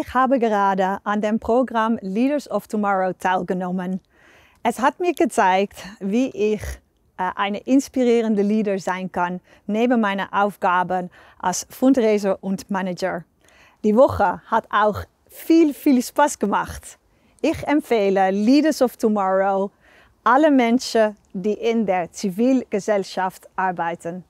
Ich habe gerade an dem Programm Leaders of Tomorrow teilgenommen. Es hat mir gezeigt, wie ich äh, eine inspirierende Leader sein kann, neben meinen Aufgaben als Fundraiser und Manager. Die Woche hat auch viel, viel Spaß gemacht. Ich empfehle Leaders of Tomorrow alle Menschen, die in der Zivilgesellschaft arbeiten.